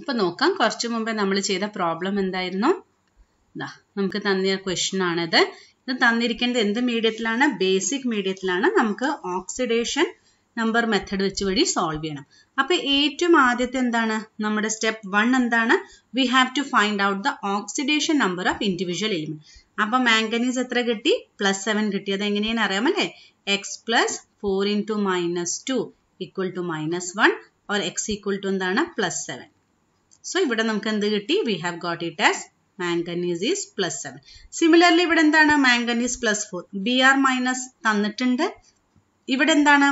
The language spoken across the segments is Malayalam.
അപ്പോൾ നോക്കാം കുറച്ചു മുമ്പ് നമ്മൾ ചെയ്ത പ്രോബ്ലം എന്തായിരുന്നു ദാ നമുക്ക് തന്നിയ ക്വസ്റ്റൻ ആണിത് ഇത് തന്നിരിക്കേണ്ടത് എന്ത് മീഡിയത്തിലാണ് ബേസിക് മീഡിയത്തിലാണ് നമുക്ക് ഓക്സിഡേഷൻ നമ്പർ മെത്തേഡ് വെച്ച് വഴി സോൾവ് ചെയ്യണം അപ്പോൾ ഏറ്റവും ആദ്യത്തെ എന്താണ് നമ്മുടെ സ്റ്റെപ്പ് വൺ എന്താണ് we have to find out the oxidation number of individual element അപ്പൊ മാംഗനീസ് എത്ര കിട്ടി പ്ലസ് സെവൻ കിട്ടി അത് എങ്ങനെയാണ് അറിയാമല്ലേ x plus four two minus two equal to minus one or x equal to എന്താണ് പ്ലസ് സെവൻ സോ ഇവിടെ നമുക്ക് എന്ത് കിട്ടി we have got it as manganese is plus seven similarly ഇവിടെ എന്താണ് manganese plus four B R minus തന്നിട്ടുണ്ട് ഇവിടെ എന്താണ്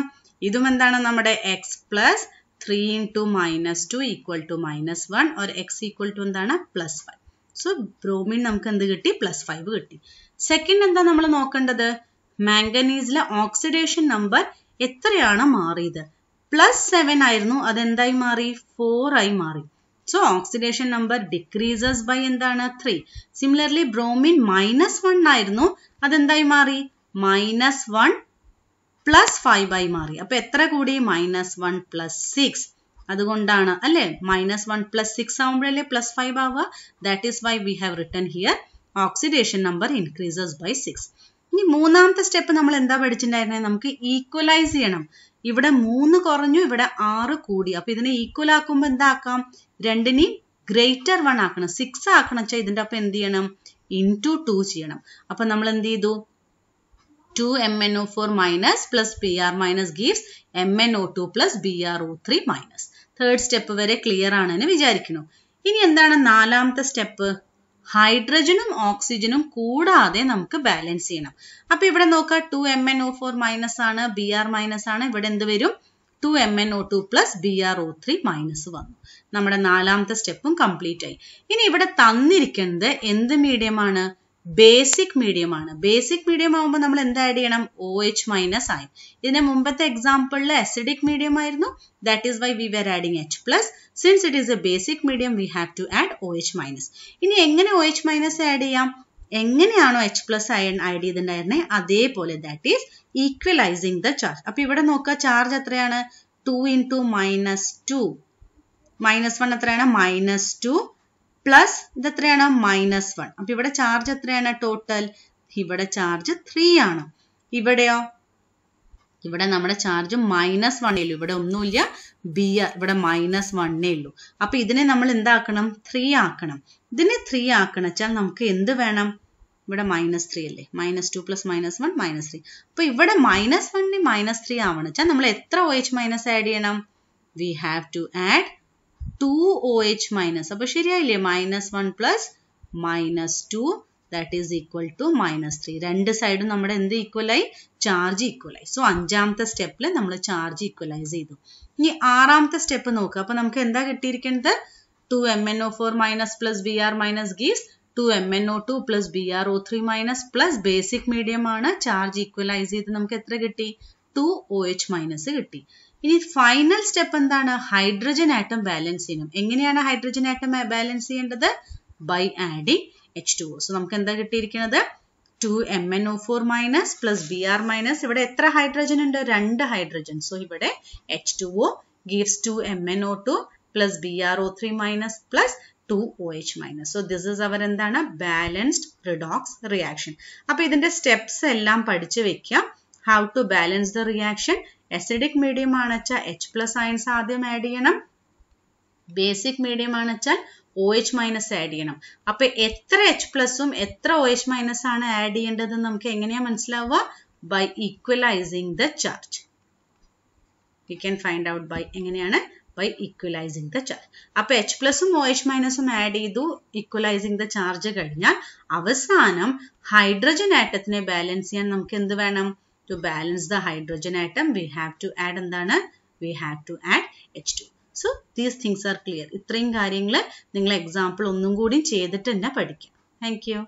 ഇതും എന്താണ് നമ്മുടെ x plus three into minus two equal to minus one or x equal to എന്താണ് പ്ലസ് ഫൈവ് സോ ബ്രോമിൻ നമുക്ക് എന്ത് കിട്ടി പ്ലസ് ഫൈവ് കിട്ടി സെക്കൻഡ് എന്താ നമ്മൾ നോക്കേണ്ടത് മാംഗനീസിലെ ഓക്സിഡേഷൻ നമ്പർ എത്രയാണ് മാറിയത് പ്ലസ് സെവൻ ആയിരുന്നു അതെന്തായി മാറി ഫോർ ആയി മാറി So oxidation number decreases by endana 3. Similarly, bromine minus 1 nairno. Adandai mari minus 1 plus 5 by mari. Apetra kudi minus 1 plus 6. Adagundana. Ale minus 1 plus 6 umbrella plus 5 hour. That is why we have written here oxidation number increases by 6. ഇനി മൂന്നാമത്തെ സ്റ്റെപ്പ് നമ്മൾ എന്താ പഠിച്ചിട്ടുണ്ടായിരുന്നത് നമുക്ക് ഈക്വലൈസ് ചെയ്യണം ഇവിടെ മൂന്ന് കുറഞ്ഞു ഇവിടെ ആറ് കൂടി അപ്പൊ ഇതിനെ ഈക്വൽ ആക്കുമ്പോൾ എന്താക്കാം രണ്ടിനെയും ഗ്രേറ്റർ വൺ ആക്കണം സിക്സ് ആക്കണം വെച്ചാൽ ഇതിന്റെ ഒപ്പം എന്ത് ചെയ്യണം ഇൻ ടു ടു ചെയ്യണം അപ്പൊ നമ്മൾ എന്ത് ചെയ്തു two M N O four minus plus B R minus gives M N O two plus B R O three minus third step വരെ ക്ലിയർ ആണെന്ന് വിചാരിക്കുന്നു ഇനി എന്താണ് നാലാമത്തെ സ്റ്റെപ്പ് ഹൈഡ്രജനും ഓക്സിജനും കൂടാതെ നമുക്ക് ബാലൻസ് ചെയ്യണം അപ്പൊ ഇവിടെ നോക്കാം two M N O four minus ആണ് ബി ആർ മൈനസ് ആണ് ഇവിടെ എന്ത് വരും two M N O two plus B R O three minus വന്നു നമ്മുടെ നാലാമത്തെ സ്റ്റെപ്പും കംപ്ലീറ്റ് ആയി ഇനി ഇവിടെ തന്നിരിക്കുന്നത് എന്ത് മീഡിയമാണ് ബേസിക് മീഡിയം ആണ് ബേസിക് മീഡിയം ആവുമ്പോൾ നമ്മൾ എന്ത് ആഡ് ചെയ്യണം ഒ എച്ച് മൈനസ് ആയി ഇതിന് മുമ്പത്തെ എക്സാമ്പിളിൽ അസിഡിക് മീഡിയം ആയിരുന്നു that is why we were adding H plus since it is a basic medium we have to add O H minus ഇനി എങ്ങനെ ഒ എച്ച് മൈനസ് ആഡ് ചെയ്യാം എങ്ങനെയാണോ എച്ച് പ്ലസ് അയൺ ആഡ് ചെയ്തിട്ടുണ്ടായിരുന്നത് അതേപോലെ that is equalizing the charge അപ്പൊ ഇവിടെ നോക്കുക ചാർജ് എത്രയാണ് two in two minus two minus one എത്രയാണ് മൈനസ് ടു പ്ലസ് എത്രയാണ് മൈനസ് വൺ അപ്പൊ ഇവിടെ ചാർജ് എത്രയാണ് ടോട്ടൽ ഇവിടെ ചാർജ് ത്രീ ആണ് ഇവിടെയോ ഇവിടെ നമ്മുടെ ചാർജ് മൈനസ് വണ്ണേ ഉള്ളൂ ഇവിടെ ഒന്നുമില്ല ബി ഇവിടെ മൈനസ് വണ്ണേ ഉള്ളൂ അപ്പൊ ഇതിനെ നമ്മൾ എന്താക്കണം ത്രീ ആക്കണം ഇതിനെ ത്രീ ആക്കണം വെച്ചാൽ നമുക്ക് എന്ത് വേണം ഇവിടെ മൈനസ് ത്രീ അല്ലേ minus two plus minus one minus three അപ്പൊ ഇവിടെ മൈനസ് വണ്ണി മൈനസ് ത്രീ ആവണം വെച്ചാൽ നമ്മൾ എത്ര ഒ എച്ച് മൈനസ് ആഡ് ചെയ്യണം we have to add two O H minus അപ്പോൾ ശരിയായില്ലേ minus one plus minus two that is equal to minus three രണ്ട് സൈഡും നമ്മുടെ എന്ത് ഈക്വലായി ചാർജ് ഈക്വലായി സോ അഞ്ചാമത്തെ സ്റ്റെപ്പിൽ നമ്മൾ ചാർജ് ഈക്വലൈസ് ചെയ്തു ഇനി ആറാമത്തെ സ്റ്റെപ്പ് നോക്കുക അപ്പോൾ നമുക്ക് എന്താ കിട്ടിയിരിക്കുന്നത് two M N O four minus plus B R minus gives two M N O two plus B R O three minus plus basic medium ആണ് ചാർജ് ഈക്വലൈസ് ചെയ്ത് നമുക്ക് എത്ര കിട്ടി ടു ഒ എച്ച് മൈനസ് കിട്ടി ഇനി ഫൈനൽ സ്റ്റെപ്പ് എന്താണ് ഹൈഡ്രജൻ ആറ്റം ബാലൻസ് ചെയ്യണം എങ്ങനെയാണ് ഹൈഡ്രജൻ ആറ്റം ബാലൻസ് ചെയ്യേണ്ടത് by adding H two O so നമുക്ക് എന്താ കിട്ടിയിരിക്കുന്നത് two M N O four minus plus B R minus ഇവിടെ എത്ര ഹൈഡ്രജൻ ഉണ്ട് രണ്ട് ഹൈഡ്രജൻ സോ ഇവിടെ H two O gives two M N O two plus B R O three minus plus two O H minus so this is our എന്താണ് ബാലൻസ്ഡ് റിഡോക്സ് റിയാക്ഷൻ അപ്പൊ ഇതിന്റെ സ്റ്റെപ്സ് എല്ലാം പഠിച്ചു വെക്കാം how to balance the reaction acidic medium ആണ് വെച്ചാൽ എച്ച് പ്ലസ് അയൻസ് ആദ്യം ആഡ് ചെയ്യണം ബേസിക് മീഡിയം ആണ് വെച്ചാൽ ഒ എച്ച് മൈനസ് ആഡ് ചെയ്യണം അപ്പൊ എത്ര എച്ച് പ്ലസും എത്ര ഒ എച്ച് മൈനസ് ആണ് ആഡ് ചെയ്യേണ്ടത് നമുക്ക് എങ്ങനെയാ മനസ്സിലാവുക by equalizing the charge we can find out by എങ്ങനെയാണ് ബൈ ഈക്വലൈസിങ് ദ ചാർജ് അപ്പൊ എച്ച് പ്ലസും ഒ എച്ച് മൈനസും ആഡ് ചെയ്തു ഈക്വലൈസിങ് ദ ചാർജ് കഴിഞ്ഞാൽ അവസാനം ഹൈഡ്രജൻ ആറ്റത്തിനെ ബാലൻസ് ചെയ്യാൻ നമുക്ക് എന്ത് വേണം to balance the hydrogen atom we have to add എന്താണ് we have to add H two so these things are clear ഇത്രയും കാര്യങ്ങൾ നിങ്ങൾ എക്സാമ്പിൾ ഒന്നും കൂടി ചെയ്തിട്ട് തന്നെ പഠിക്കാം താങ്ക് യു